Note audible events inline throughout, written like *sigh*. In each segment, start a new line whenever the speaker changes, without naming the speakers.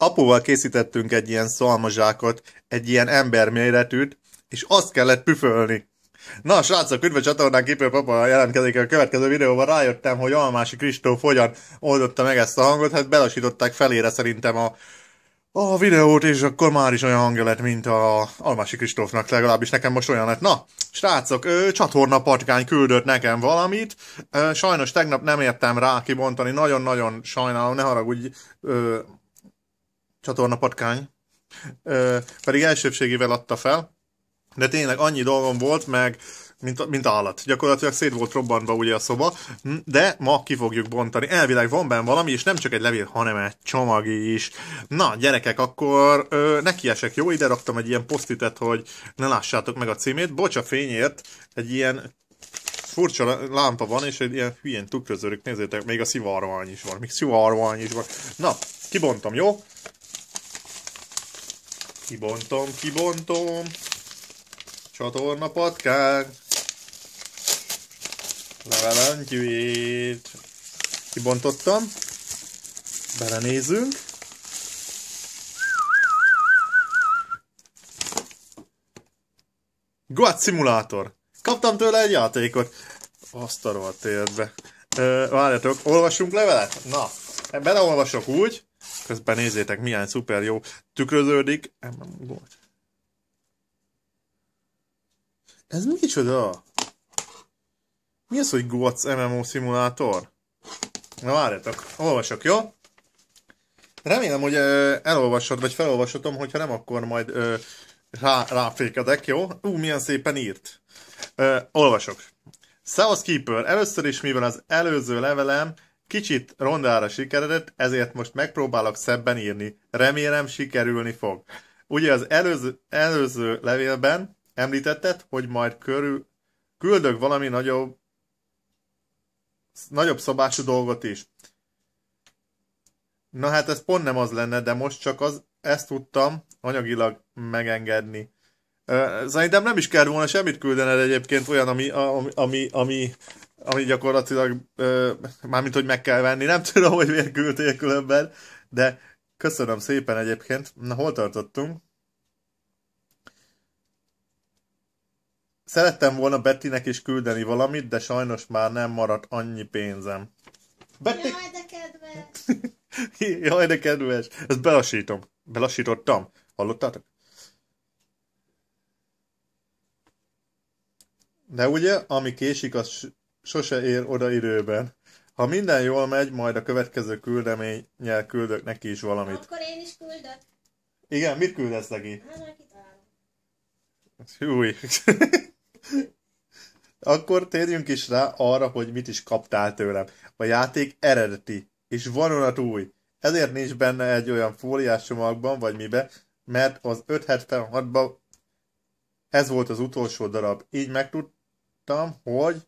Apuval készítettünk egy ilyen szalmazsákot, egy ilyen emberméretűt, és azt kellett püfölni. Na, srácok, üdv a csatornán, Kipő Papa jelentkezik a következő videóban. Rájöttem, hogy Almási Kristóf hogyan oldotta meg ezt a hangot, hát belasították felére szerintem a, a videót, és akkor már is olyan hangja lett, mint a Almási Kristófnak, legalábbis nekem most olyan lett. Na, srácok, ő, csatorna patkány küldött nekem valamit, sajnos tegnap nem értem rá kibontani, nagyon-nagyon sajnálom, ne haragudj, ö, csatornapatkány, ö, pedig elsőbségével adta fel, de tényleg annyi dolgom volt, meg mint, mint állat. Gyakorlatilag szét volt robbanva ugye a szoba, hm, de ma ki fogjuk bontani. Elvileg van benne valami, és nem csak egy levél, hanem egy csomag is. Na, gyerekek, akkor ö, nekiesek, jó? Ide raktam egy ilyen posztitet, hogy ne lássátok meg a címét. Bocsa fényért, egy ilyen furcsa lámpa van, és egy ilyen hülyén tükröződik, nézzétek, még a szivarvány is van, még szivarvány is van. Na, kibontom jó? Kibontom, kibontom. Csatorna patkák. Levelentyűjét. Kibontottam. Belenézünk. Goat Simulator. Kaptam tőle egy játékot. Azt a rohadt életbe. Várjatok, olvassunk levelet? Na, beleolvasok úgy, Közben nézzétek, milyen szuper jó. Tükröződik. Ez micsoda? Mi az, hogy GOATS MMO szimulátor? Na várjatok, olvasok, jó? Remélem, hogy elolvasod, vagy felolvasatom, hogyha nem, akkor majd rá, ráfékedek, jó? Ú, milyen szépen írt. Ö, olvasok. Szevasz Keeper, először is, mivel az előző levelem Kicsit rondára sikeredett, ezért most megpróbálok szebben írni. Remélem sikerülni fog. Ugye az előző, előző levélben említetted, hogy majd körül küldök valami nagyobb, nagyobb szabású dolgot is. Na hát ez pont nem az lenne, de most csak az, ezt tudtam anyagilag megengedni. Szerintem nem is kell volna semmit küldened egyébként olyan, ami, ami, ami, ami, ami gyakorlatilag mármint, hogy meg kell venni. Nem tudom, hogy miért küldtél különben, de köszönöm szépen egyébként. Na, hol tartottunk? Szerettem volna Bettinek is küldeni valamit, de sajnos már nem maradt annyi pénzem. Betty... Jaj, de kedves! *laughs* Jaj, de kedves! Ezt belasítom, belasítottam, Hallottátok? De ugye, ami késik, az sose ér oda időben. Ha minden jól megy, majd a következő küldeménnyel küldök neki is valamit. Akkor én is küldök. Igen, mit küldesz neki? Húj. Hát, *laughs* Akkor térjünk is rá arra, hogy mit is kaptál tőlem. A játék eredeti, és vonulat új. Ezért nincs benne egy olyan fóliás csomagban, vagy mibe, mert az 576-ban ez volt az utolsó darab. Így meg tud, láttam, hogy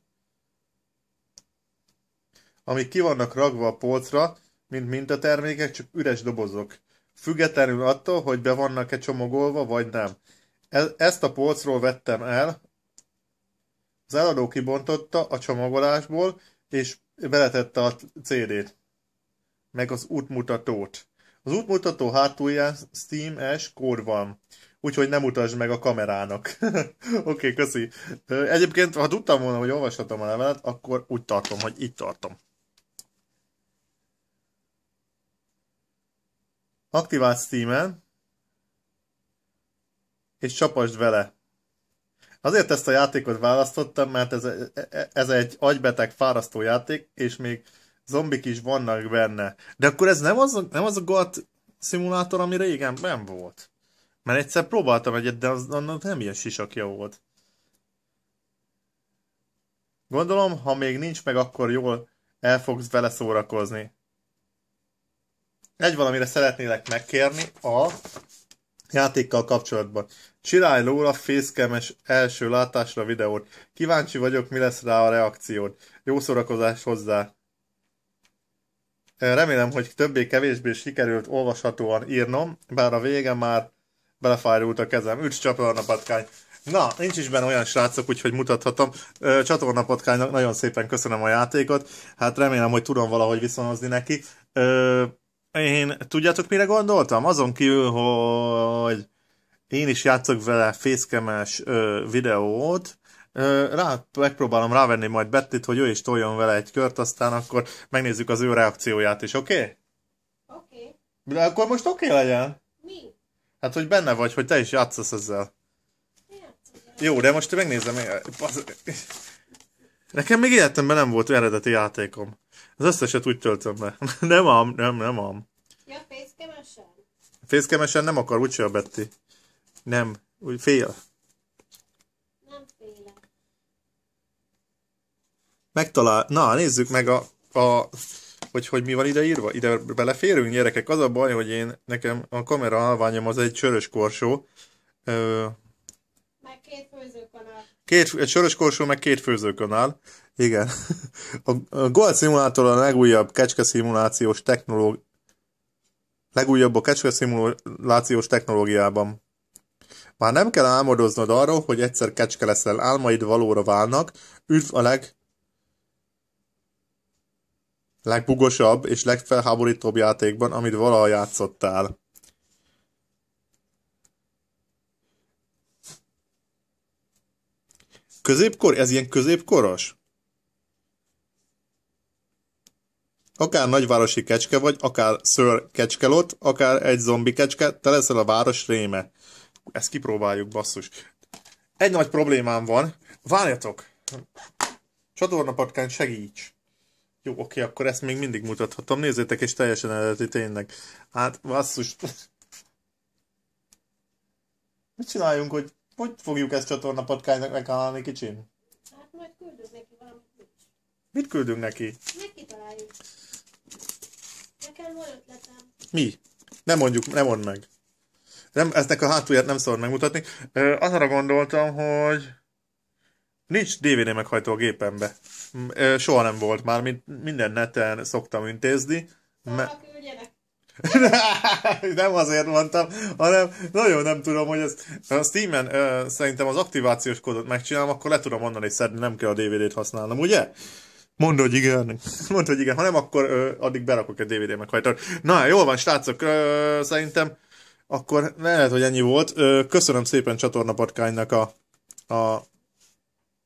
amik ki vannak ragva a polcra, mint termékek, csak üres dobozok. Függetlenül attól, hogy be vannak-e csomagolva, vagy nem. E-, ezt a polcról vettem el, az eladó kibontotta a csomagolásból, és beletette a CD-t, meg az útmutatót. Az útmutató hátulján steam S kor van, úgyhogy nem utasd meg a kamerának. *laughs* Oké, okay, köszi. Egyébként, ha tudtam volna, hogy olvashatom a levelet, akkor úgy tartom, hogy itt tartom. Aktivált Steam-en, és csapasd vele. Azért ezt a játékot választottam, mert ez, e, e, ez egy agybeteg, fárasztó játék, és még Zombik is vannak benne. De akkor ez nem az, nem az a God szimulátor, ami régen ben volt? Mert egyszer próbáltam egyet, de az, annak nem ilyen sisakja volt. Gondolom, ha még nincs meg, akkor jól el fogsz vele szórakozni. Egy valamire szeretnélek megkérni a játékkal kapcsolatban. Csinálj Lóra fészkemes első látásra videót. Kíváncsi vagyok, mi lesz rá a reakciód. Jó szórakozás hozzá! Remélem, hogy többé-kevésbé sikerült olvashatóan írnom, bár a vége már belefájult a kezem. Üts csatornapatkány! Na, nincs is benne olyan srácok, úgyhogy mutathatom. Csatornapatkánynak nagyon szépen köszönöm a játékot. Hát remélem, hogy tudom valahogy viszonozni neki. én tudjátok, mire gondoltam? Azon kívül, hogy én is játszok vele fészkemes videót, rá, megpróbálom rávenni majd Bettit, hogy ő is toljon vele egy kört, aztán akkor megnézzük az ő reakcióját is, oké? Okay? Oké. Okay. De akkor most oké okay legyen? Mi? Hát, hogy benne vagy, hogy te is játszasz ezzel. Jó, de most megnézem. Nekem még életemben nem volt eredeti játékom. Az összeset úgy töltöm le. *laughs* nem am, nem, nem am. Ja, fészkemesen? Fészkemesen nem akar, úgyse a Betty. Nem, úgy fél. megtalál... Na, nézzük meg a, a hogy, hogy mi van ide írva. Ide beleférünk, gyerekek. Az a baj, hogy én, nekem a kamera állványom az egy sörös korsó. Ö... Meg két főzőkanál. Két, egy sörös korsó, meg két főzőkanál. Igen. *laughs* A, a Gold Simulator a legújabb kecske szimulációs technológia. Legújabb a kecske szimulációs technológiában. Már nem kell álmodoznod arról, hogy egyszer kecske leszel, álmaid valóra válnak, üdv a leg legbugosabb és legfelháborítóbb játékban, amit valaha játszottál? Középkor? Ez ilyen középkoros? Akár nagyvárosi kecske vagy, akár ször kecskelot, akár egy zombi kecske, te leszel a város réme. Ezt kipróbáljuk, basszus. Egy nagy problémám van. Várjatok! Csatornapatkány segíts! Jó, oké, akkor ezt még mindig mutathatom. Nézzétek, és teljesen eredeti tényleg. Hát, basszus. Mit csináljunk, hogy hogy fogjuk ezt csatornapatkánynak megtalálni kicsim? Hát majd küldünk neki valamit. Mit küldünk neki? Megkitaláljuk. Nekem van ötletem. Mi? Nem mondjuk, nem mond meg. Nem, eznek a hátulját nem szabad megmutatni. Ö, azra gondoltam, hogy... Nincs DVD meghajtó a gépembe. Mm, soha nem volt már, mint minden neten szoktam intézni. Me- *laughs* nem azért mondtam, hanem nagyon nem tudom, hogy ezt a Steam-en ö, szerintem az aktivációs kódot megcsinálom, akkor le tudom mondani szedni, nem kell a DVD-t használnom, ugye? Mondd, hogy igen. *laughs* Mondd, hogy igen. Ha nem, akkor ö, addig berakok egy DVD meghajtót. Na, jól van, srácok. Ö, szerintem akkor lehet, hogy ennyi volt. Ö, köszönöm szépen csatornapatkánynak a, a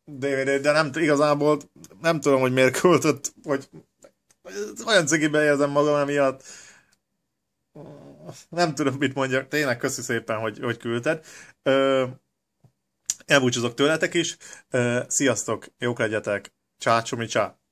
dvd de nem igazából nem tudom, hogy miért költött, hogy olyan cigibe érzem magam emiatt. Nem tudom, mit mondjak. Tényleg köszi szépen, hogy, hogy küldted. Ö, elbúcsúzok tőletek is. Ö, sziasztok, jók legyetek. Csácsomi csá.